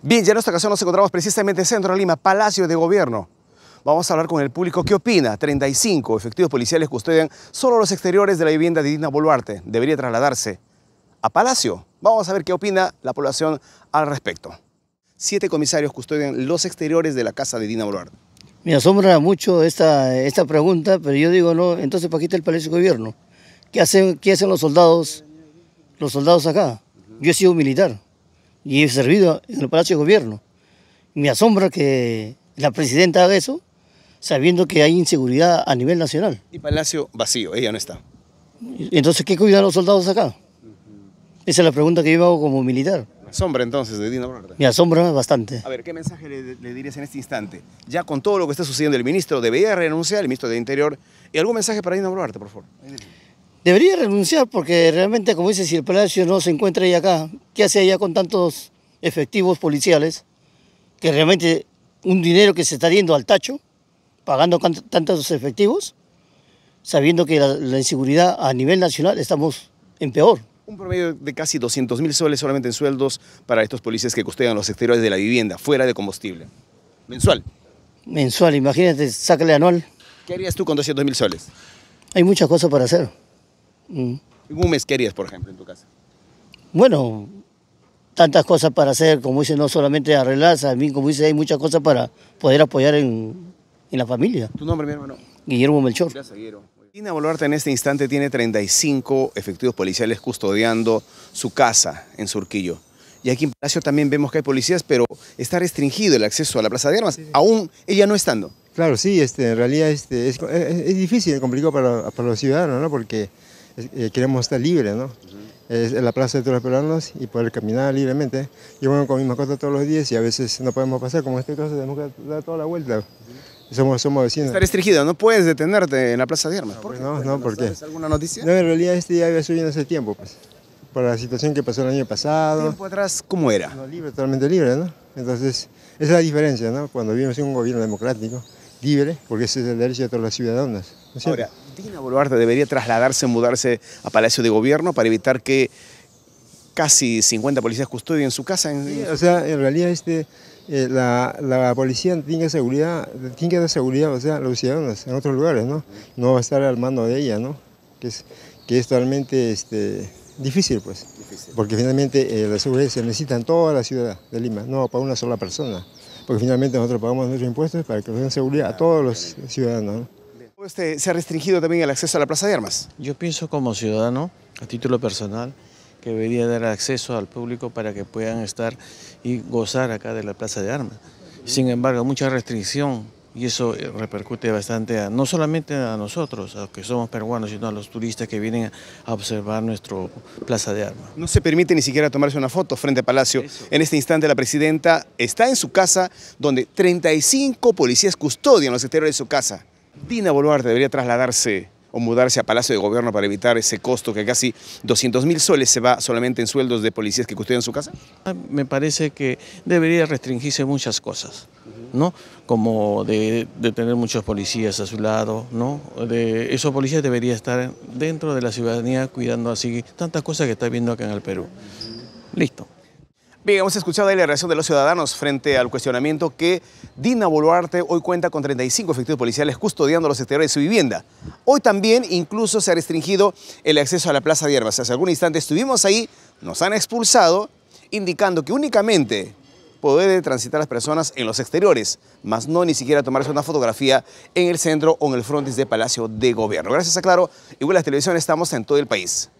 Bien, ya en esta ocasión nos encontramos precisamente en Centro de Lima, Palacio de Gobierno. Vamos a hablar con el público. ¿Qué opina? 35 efectivos policiales custodian solo los exteriores de la vivienda de Dina Boluarte. Debería trasladarse a Palacio. Vamos a ver qué opina la población al respecto. Siete comisarios custodian los exteriores de la casa de Dina Boluarte. Me asombra mucho esta, esta pregunta, pero yo digo, no, entonces ¿para qué está el Palacio de Gobierno? ¿Qué hacen, qué hacen los soldados, los soldados acá? Yo he sido militar y he servido en el Palacio de Gobierno. Me asombra que la presidenta haga eso, sabiendo que hay inseguridad a nivel nacional. Y Palacio vacío, ella no está. Entonces, ¿qué cuidan los soldados acá? Esa es la pregunta que yo hago como militar. Me asombra entonces de Dino Me asombra bastante. A ver, ¿qué mensaje le, dirías en este instante? Ya con todo lo que está sucediendo, el ministro debería renunciar, el ministro de Interior. ¿Y algún mensaje para Dina Boluarte, por favor? debería renunciar porque realmente, como dice, si el Palacio no se encuentra ahí acá, ¿qué hace allá con tantos efectivos policiales? Que realmente un dinero que se está yendo al tacho, pagando tantos efectivos, sabiendo que la, inseguridad a nivel nacional estamos en peor. Un promedio de casi 200 mil soles solamente en sueldos para estos policías que custodian los exteriores de la vivienda, fuera de combustible. Mensual. Mensual, imagínate, sácale anual. ¿Qué harías tú con 200 mil soles? Hay muchas cosas para hacer. Mm. ¿Cómo querías, por ejemplo, en tu casa? Bueno, tantas cosas para hacer, como dice, no solamente arreglar, también como dice, hay muchas cosas para poder apoyar en, en la familia. ¿Tu nombre, mi hermano? Guillermo Melchor. Gracias, Guillermo. Dina Boluarte en este instante tiene 35 efectivos policiales custodiando su casa en Surquillo. Y aquí en Palacio también vemos que hay policías, pero está restringido el acceso a la Plaza de Armas, aún ella no estando. Claro, sí, este, en realidad este, es, es, es complicado para, para los ciudadanos, ¿no? porque eh, queremos estar libres, ¿no? En la plaza de todos los peruanos y poder caminar libremente. Yo vengo con mi mascota todos los días y a veces no podemos pasar, como este caso tenemos que dar toda la vuelta. Somos, somos vecinos. Está restringido, no puedes detenerte en la plaza de armas. ¿Por qué? no, no, ¿por alguna noticia? No, en realidad este día había subido hace tiempo, pues. Por la situación que pasó el año pasado. ¿Tiempo atrás cómo era? No, libre, totalmente libre, ¿no? Entonces, esa es la diferencia, ¿no? Cuando vivimos en un gobierno democrático, libre, porque ese es el derecho de todas las ciudadanas. ¿no Boluarte debería trasladarse, mudarse a Palacio de Gobierno para evitar que casi 50 policías custodien su casa. o sea, en realidad este, eh, la, policía tiene seguridad, tiene que dar seguridad, o sea, a los ciudadanos en otros lugares, ¿no? No va a estar al mando de ella, ¿no? Que es, que es totalmente este, difícil, pues. Porque finalmente la eh, seguridad se necesita en toda la ciudad de Lima, no para una sola persona. Porque finalmente nosotros pagamos nuestros impuestos para que nos den seguridad a todos los ciudadanos. Este, ¿Se ha restringido también el acceso a la plaza de armas? Yo pienso como ciudadano, a título personal, que debería dar acceso al público para que puedan estar y gozar acá de la plaza de armas. Sin embargo, mucha restricción y eso eh, repercute bastante a, no solamente a nosotros, a los que somos peruanos, sino a los turistas que vienen a observar nuestra plaza de armas. No se permite ni siquiera tomarse una foto frente a Palacio. En este instante la presidenta está en su casa, donde 35 policías custodian los exteriores de su casa. Dina Boluarte debería trasladarse o mudarse a Palacio de Gobierno para evitar ese costo que casi 200 mil soles se va solamente en sueldos de policías que custodian su casa? Ah, me parece que debería restringirse muchas cosas, ¿no? Como de, tener muchos policías a su lado, ¿no? De, esos policías deberían estar dentro de la ciudadanía cuidando así tantas cosas que está viendo acá en el Perú. Listo. Bien, hemos escuchado ahí la reacción de los ciudadanos frente al cuestionamiento que Dina Boluarte hoy cuenta con 35 efectivos policiales custodiando los exteriores de su vivienda. Hoy también incluso se ha restringido el acceso a la Plaza de Hierbas. Hace algún instante estuvimos ahí, nos han expulsado, indicando que únicamente puede transitar las personas en los exteriores, más no ni siquiera tomarse una fotografía en el centro o en el frontis de Palacio de Gobierno. Gracias a Claro y la Televisión estamos en todo el país.